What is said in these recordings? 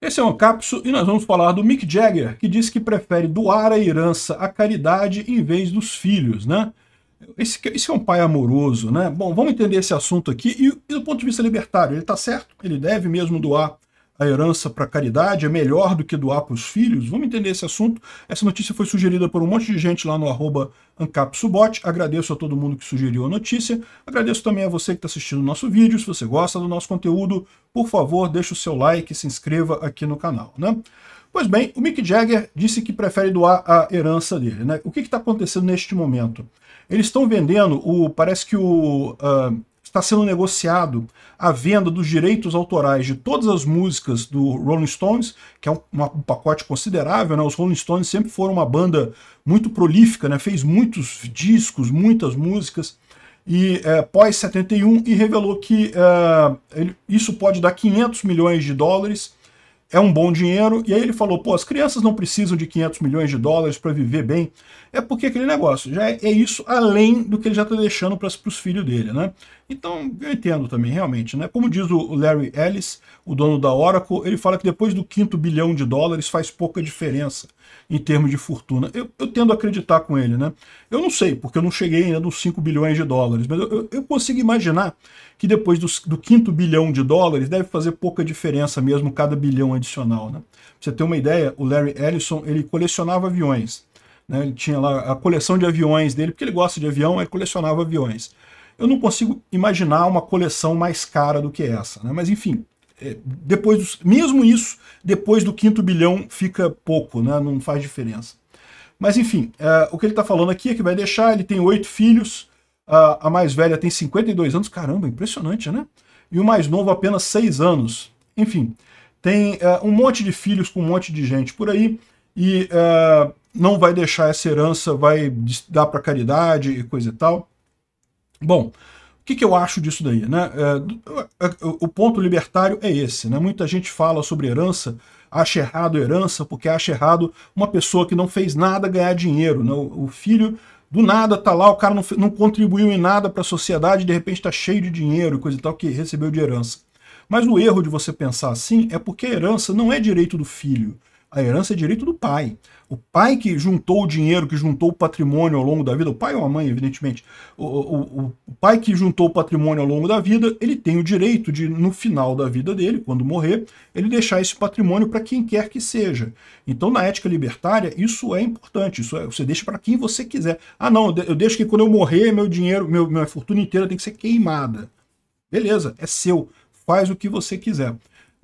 Esse é um capso e nós vamos falar do Mick Jagger, que diz que prefere doar a herança à caridade em vez dos filhos, né? Esse, esse é um pai amoroso, né? Bom, vamos entender esse assunto aqui e, e do ponto de vista libertário, ele está certo? Ele deve mesmo doar a herança para caridade é melhor do que doar para os filhos? Vamos entender esse assunto. Essa notícia foi sugerida por um monte de gente lá no arroba AncapSubot. Agradeço a todo mundo que sugeriu a notícia. Agradeço também a você que está assistindo o nosso vídeo. Se você gosta do nosso conteúdo, por favor, deixe o seu like e se inscreva aqui no canal. Né? Pois bem, o Mick Jagger disse que prefere doar a herança dele. Né? O que está acontecendo neste momento? Eles estão vendendo o. Parece que o. Uh, está sendo negociado a venda dos direitos autorais de todas as músicas do Rolling Stones, que é um, um pacote considerável, né? Os Rolling Stones sempre foram uma banda muito prolífica, né? Fez muitos discos, muitas músicas e é, pós 71 e revelou que é, ele, isso pode dar 500 milhões de dólares é um bom dinheiro, e aí ele falou, pô, as crianças não precisam de 500 milhões de dólares para viver bem, é porque aquele negócio já é, é, isso além do que ele já está deixando para os filhos dele, né? Então, eu entendo também, realmente, né? Como diz o Larry Ellis, o dono da Oracle, ele fala que depois do quinto bilhão de dólares faz pouca diferença em termos de fortuna. Eu, eu tendo a acreditar com ele, né? Eu não sei, porque eu não cheguei ainda nos 5 bilhões de dólares, mas eu, eu, eu consigo imaginar que depois do, do quinto bilhão de dólares deve fazer pouca diferença mesmo cada bilhão adicional, né? Pra você ter uma ideia, o Larry Ellison, ele colecionava aviões. Né? Ele tinha lá a coleção de aviões dele, porque ele gosta de avião, ele colecionava aviões. Eu não consigo imaginar uma coleção mais cara do que essa, né? mas enfim, é, depois dos, mesmo isso, depois do quinto bilhão fica pouco, né? não faz diferença. Mas enfim, é, o que ele está falando aqui é que vai deixar, ele tem oito filhos, a mais velha tem 52 anos, caramba, impressionante, né? E o mais novo apenas seis anos. Enfim, tem é, um monte de filhos com um monte de gente por aí, e não vai deixar essa herança, vai dar para caridade e coisa e tal. Bom, o que, que eu acho disso daí? Né? É, é, o ponto libertário é esse. Né? Muita gente fala sobre herança, acha errado herança, porque acha errado uma pessoa que não fez nada ganhar dinheiro. Né? O, filho do nada tá lá, o cara não, não contribuiu em nada para a sociedade, de repente está cheio de dinheiro e coisa e tal, que recebeu de herança. Mas o erro de você pensar assim é porque a herança não é direito do filho. A herança é direito do pai. O pai que juntou o dinheiro, que juntou o patrimônio ao longo da vida, o pai ou a mãe, evidentemente, o, o, o, o pai que juntou o patrimônio ao longo da vida, ele tem o direito de, no final da vida dele, quando morrer, ele deixar esse patrimônio para quem quer que seja. Então, na ética libertária, isso é importante. Isso é, você deixa para quem você quiser. Ah, não, eu deixo que quando eu morrer, meu dinheiro, meu, minha fortuna inteira tem que ser queimada. Beleza, é seu. Faz o que você quiser.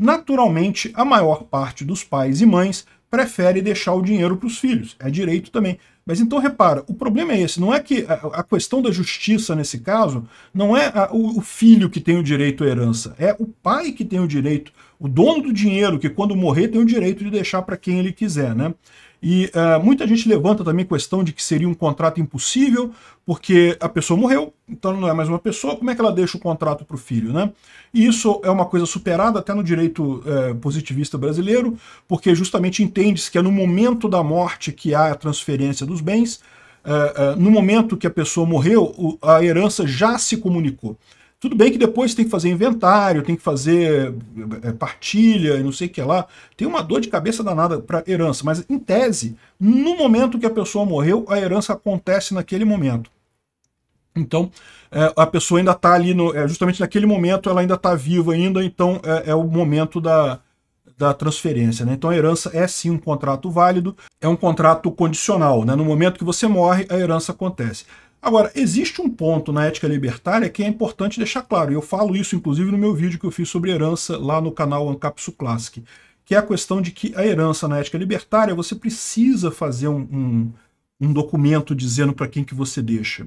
Naturalmente, a maior parte dos pais e mães prefere deixar o dinheiro para os filhos. É direito também. Mas então repara, o problema é esse, não é que a, a questão da justiça nesse caso não é a, o, o, filho que tem o direito à herança, é o pai que tem o direito, o dono do dinheiro que quando morrer tem o direito de deixar para quem ele quiser, né? E uh, muita gente levanta também a questão de que seria um contrato impossível, porque a pessoa morreu, então não é mais uma pessoa, como é que ela deixa o contrato para o filho, né? E isso é uma coisa superada até no direito uh, positivista brasileiro, porque justamente entende-se que é no momento da morte que há a transferência dos bens, uh, no momento que a pessoa morreu, a herança já se comunicou. Tudo bem que depois tem que fazer inventário, tem que fazer é, partilha e não sei o que lá. Tem uma dor de cabeça danada para herança, mas em tese, no momento que a pessoa morreu, a herança acontece naquele momento. Então, é, a pessoa ainda está ali, no, é, justamente naquele momento, ela ainda está viva ainda, então é, é o momento da, da transferência. Né? Então a herança é sim um contrato válido, é um contrato condicional. Né? No momento que você morre, a herança acontece. Agora, existe um ponto na ética libertária que é importante deixar claro, e eu falo isso inclusive no meu vídeo que eu fiz sobre herança lá no canal Ancapsu Classic, que é a questão de que a herança na ética libertária você precisa fazer um, um, um documento dizendo para quem que você deixa. O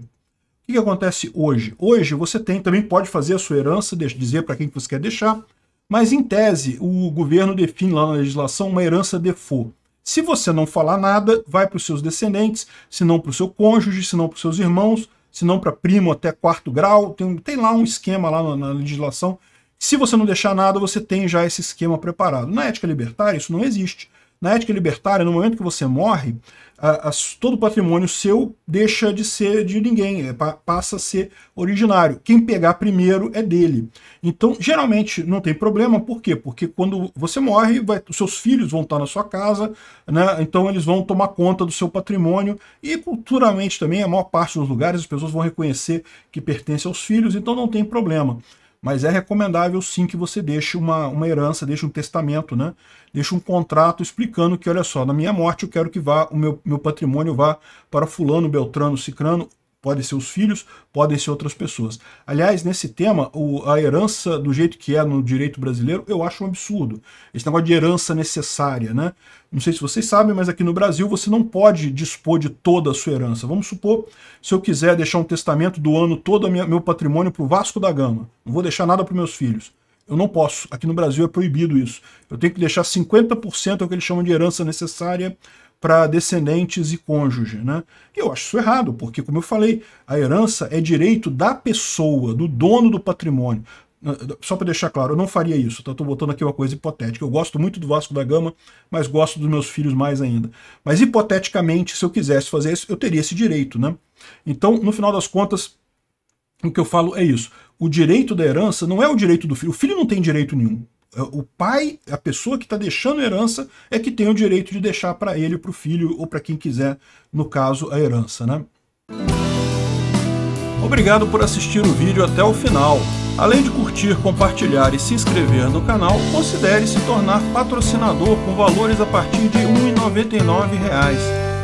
que, que, acontece hoje? Hoje você tem também pode fazer a sua herança, dizer para quem que você quer deixar, mas em tese o governo define lá na legislação uma herança default se você não falar nada, vai para os seus descendentes, se não para o seu cônjuge, se não para os seus irmãos, se não para primo até quarto grau. Tem, tem lá um esquema lá na, na legislação. Se você não deixar nada, você tem já esse esquema preparado. Na ética libertária, isso não existe. Na ética libertária, no momento que você morre, a, a, todo o patrimônio seu deixa de ser de ninguém, é, pa, passa a ser originário. Quem pegar primeiro é dele. Então, geralmente, não tem problema, por quê? Porque quando você morre, vai, os seus filhos vão estar na sua casa, né, então eles vão tomar conta do seu patrimônio e culturalmente também, a maior parte dos lugares, as pessoas vão reconhecer que pertence aos filhos, então não tem problema mas é recomendável sim que você deixe uma, uma herança, deixe um testamento, né? deixe um contrato explicando que, olha só, na minha morte eu quero que vá o meu, meu patrimônio vá para fulano, beltrano, cicrano, podem ser os filhos, podem ser outras pessoas. Aliás, nesse tema, o, a herança do jeito que é no direito brasileiro, eu acho um absurdo. Esse negócio de herança necessária, né? Não sei se vocês sabem, mas aqui no Brasil você não pode dispor de toda a sua herança. Vamos supor, se eu quiser deixar um testamento do ano todo minha, meu patrimônio para o Vasco da Gama, não vou deixar nada para meus filhos. Eu não posso. Aqui no Brasil é proibido isso. Eu tenho que deixar 50% é o que eles chamam de herança necessária para descendentes e cônjuge. Né? E eu acho isso errado, porque, como eu falei, a herança é direito da pessoa, do dono do patrimônio. Ah, só para deixar claro, eu não faria isso, tá? Estou botando aqui uma coisa hipotética. Eu gosto muito do Vasco da Gama, mas gosto dos meus filhos mais ainda. Mas hipoteticamente, se eu quisesse fazer isso, eu teria esse direito, né? Então, no final das contas, o que eu falo é isso. O direito da herança não é o direito do filho. O filho não tem direito nenhum. O pai, a pessoa que está deixando a herança, é que tem o direito de deixar para ele, para o filho ou para quem quiser, no caso, a herança. Né? Obrigado por assistir o vídeo até o final. Além de curtir, compartilhar e se inscrever no canal, considere se tornar patrocinador com valores a partir de R$ 1,99